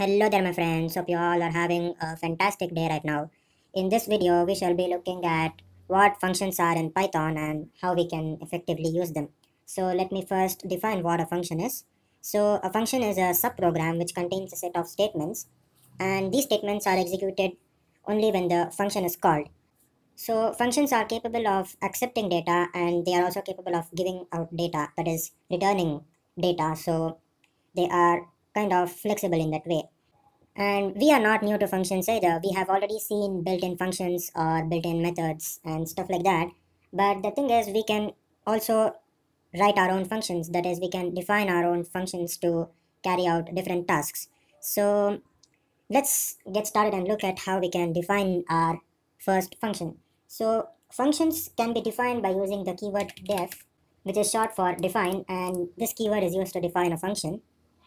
Hello there my friends, hope you all are having a fantastic day right now. In this video, we shall be looking at what functions are in Python and how we can effectively use them. So let me first define what a function is. So a function is a subprogram which contains a set of statements and these statements are executed only when the function is called. So functions are capable of accepting data and they are also capable of giving out data that is returning data. So they are kind of flexible in that way. And we are not new to functions either. We have already seen built-in functions or built-in methods and stuff like that. But the thing is, we can also write our own functions. That is, we can define our own functions to carry out different tasks. So let's get started and look at how we can define our first function. So functions can be defined by using the keyword def, which is short for define, and this keyword is used to define a function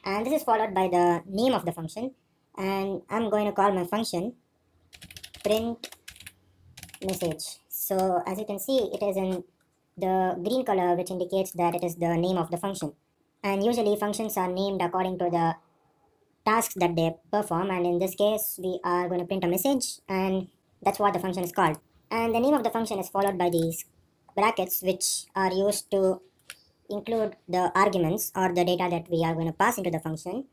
and this is followed by the name of the function and I'm going to call my function print message so as you can see it is in the green color which indicates that it is the name of the function and usually functions are named according to the tasks that they perform and in this case we are going to print a message and that's what the function is called and the name of the function is followed by these brackets which are used to include the arguments or the data that we are going to pass into the function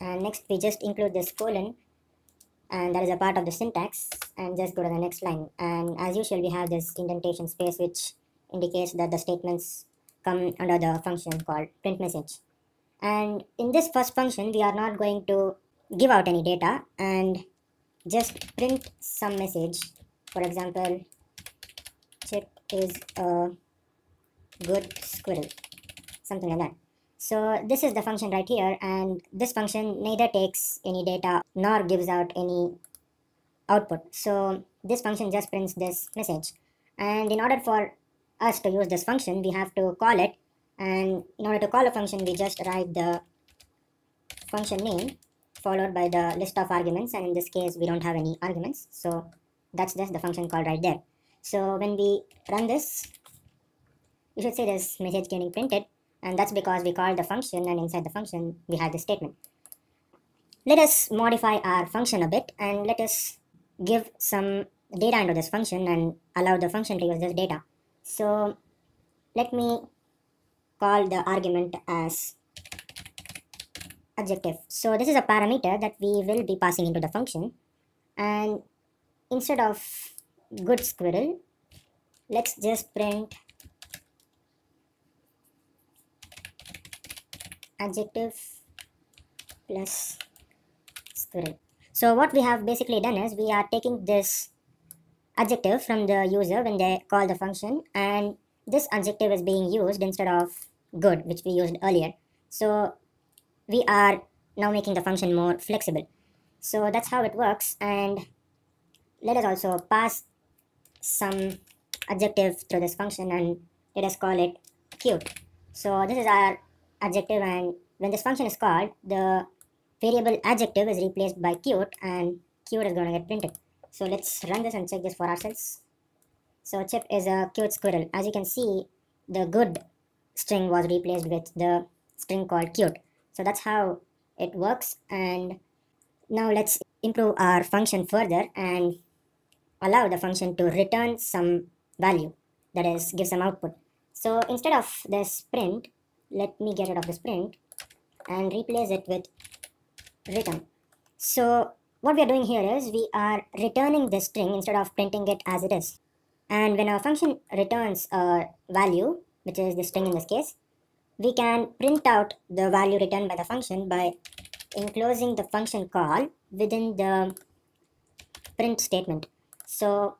and next we just include this colon and that is a part of the syntax and just go to the next line and as usual we have this indentation space which indicates that the statements come under the function called print message and in this first function we are not going to give out any data and just print some message for example chip is a good squirrel something like that. So this is the function right here and this function neither takes any data nor gives out any output. So this function just prints this message. And in order for us to use this function, we have to call it. And in order to call a function, we just write the function name followed by the list of arguments. And in this case, we don't have any arguments. So that's just the function called right there. So when we run this, you should see this message getting printed and that's because we called the function and inside the function, we had the statement. Let us modify our function a bit and let us give some data into this function and allow the function to use this data. So let me call the argument as adjective. So this is a parameter that we will be passing into the function. And instead of good squirrel, let's just print adjective plus spirit. So what we have basically done is we are taking this adjective from the user when they call the function and this adjective is being used instead of good which we used earlier. So we are now making the function more flexible. So that's how it works and let us also pass some adjective through this function and let us call it cute. So this is our adjective and when this function is called, the variable adjective is replaced by cute and cute is going to get printed. So let's run this and check this for ourselves. So Chip is a cute squirrel. As you can see, the good string was replaced with the string called cute. So that's how it works. And now let's improve our function further and allow the function to return some value that is give some output. So instead of this print, let me get rid of this print and replace it with return. So what we are doing here is we are returning this string instead of printing it as it is. And when our function returns a value, which is the string in this case, we can print out the value returned by the function by enclosing the function call within the print statement. So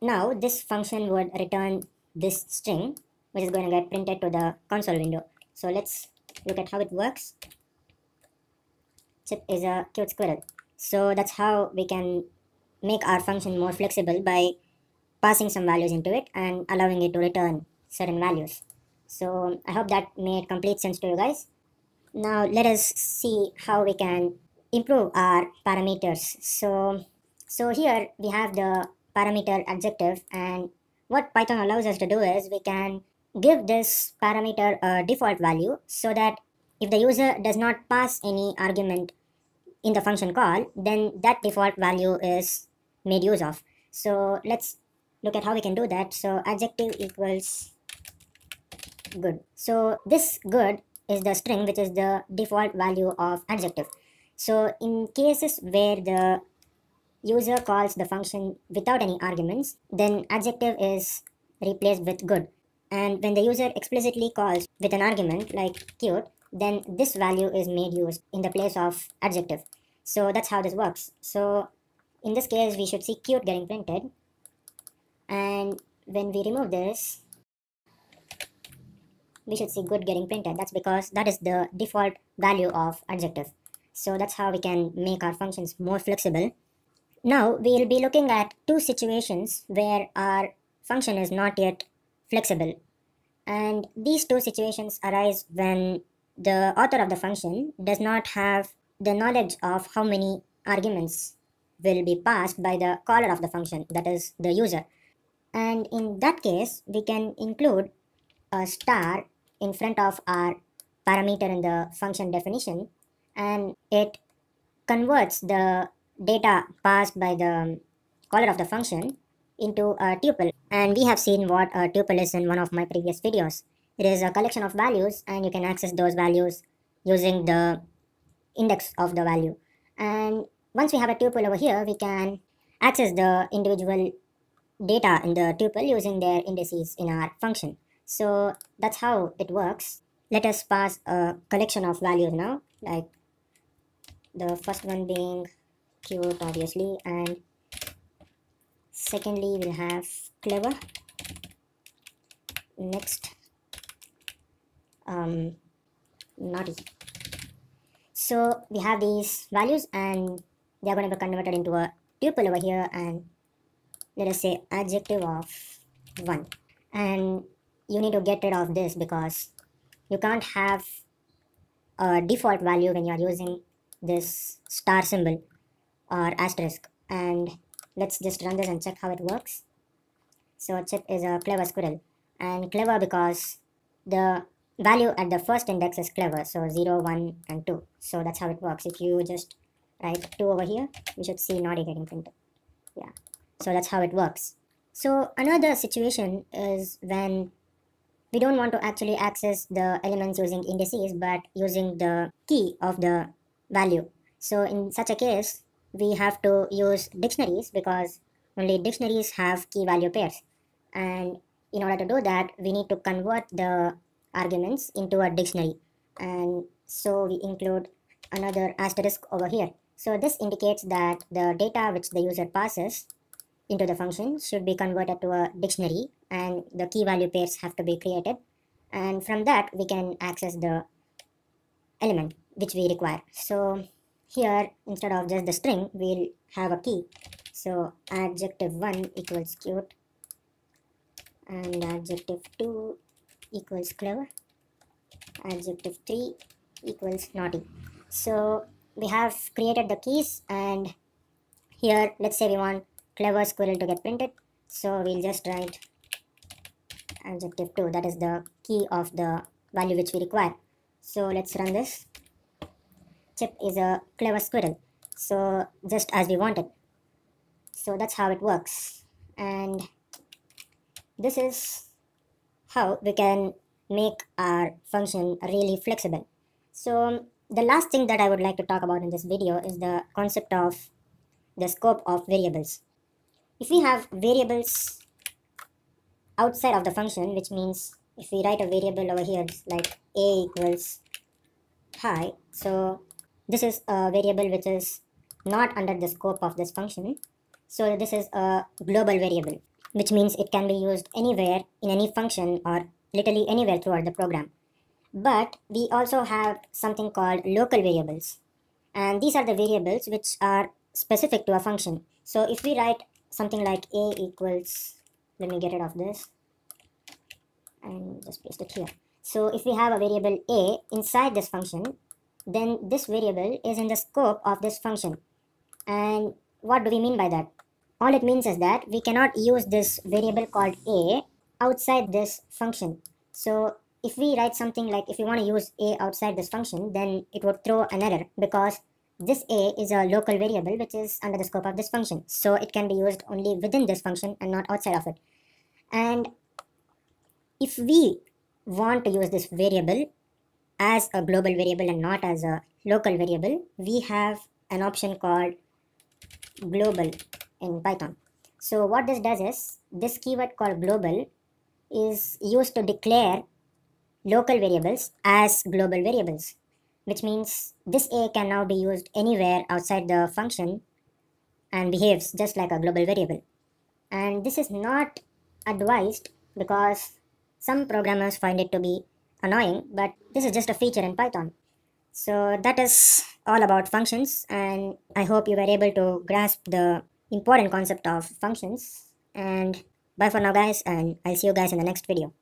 now this function would return this string which is going to get printed to the console window. So let's look at how it works. Chip is a cute squirrel. So that's how we can make our function more flexible by passing some values into it and allowing it to return certain values. So I hope that made complete sense to you guys. Now let us see how we can improve our parameters. So, so here we have the parameter adjective and what Python allows us to do is we can give this parameter a default value so that if the user does not pass any argument in the function call, then that default value is made use of. So let's look at how we can do that. So adjective equals good. So this good is the string which is the default value of adjective. So in cases where the user calls the function without any arguments, then adjective is replaced with good. And when the user explicitly calls with an argument like cute, then this value is made use in the place of adjective. So that's how this works. So in this case, we should see cute getting printed. And when we remove this, we should see good getting printed. That's because that is the default value of adjective. So that's how we can make our functions more flexible. Now we'll be looking at two situations where our function is not yet flexible. And these two situations arise when the author of the function does not have the knowledge of how many arguments will be passed by the caller of the function, that is the user. And in that case, we can include a star in front of our parameter in the function definition and it converts the data passed by the caller of the function into a uh, tuple. And we have seen what a uh, tuple is in one of my previous videos. It is a collection of values and you can access those values using the index of the value. And once we have a tuple over here, we can access the individual data in the tuple using their indices in our function. So that's how it works. Let us pass a collection of values now, like the first one being cute obviously and secondly we'll have clever next um, naughty so we have these values and they are going to be converted into a tuple over here and let us say adjective of 1 and you need to get rid of this because you can't have a default value when you are using this star symbol or asterisk and Let's just run this and check how it works. So chip is a clever squirrel and clever because the value at the first index is clever. So 0, 1 and 2. So that's how it works. If you just write 2 over here, you should see naughty getting printed. Yeah. So that's how it works. So another situation is when we don't want to actually access the elements using indices but using the key of the value. So in such a case, we have to use dictionaries because only dictionaries have key value pairs and in order to do that we need to convert the arguments into a dictionary and so we include another asterisk over here so this indicates that the data which the user passes into the function should be converted to a dictionary and the key value pairs have to be created and from that we can access the element which we require so here instead of just the string we'll have a key so adjective 1 equals cute and adjective 2 equals clever adjective 3 equals naughty so we have created the keys and here let's say we want clever squirrel to get printed so we'll just write adjective 2 that is the key of the value which we require so let's run this chip is a clever squirrel so just as we wanted so that's how it works and this is how we can make our function really flexible so the last thing that I would like to talk about in this video is the concept of the scope of variables. If we have variables outside of the function, which means if we write a variable over here like a equals hi, so this is a variable which is not under the scope of this function. Eh? So this is a global variable, which means it can be used anywhere in any function or literally anywhere throughout the program. But we also have something called local variables. And these are the variables which are specific to a function. So if we write something like a equals, let me get rid of this and just paste it here. So if we have a variable a inside this function, then this variable is in the scope of this function. And what do we mean by that? All it means is that we cannot use this variable called a outside this function. So if we write something like if we want to use a outside this function, then it would throw an error because this a is a local variable which is under the scope of this function. So it can be used only within this function and not outside of it. And if we want to use this variable as a global variable and not as a local variable, we have an option called global in Python. So what this does is this keyword called global is used to declare local variables as global variables, which means this A can now be used anywhere outside the function and behaves just like a global variable. And this is not advised because some programmers find it to be annoying, but this is just a feature in Python. So that is all about functions and I hope you were able to grasp the important concept of functions and bye for now guys and I'll see you guys in the next video.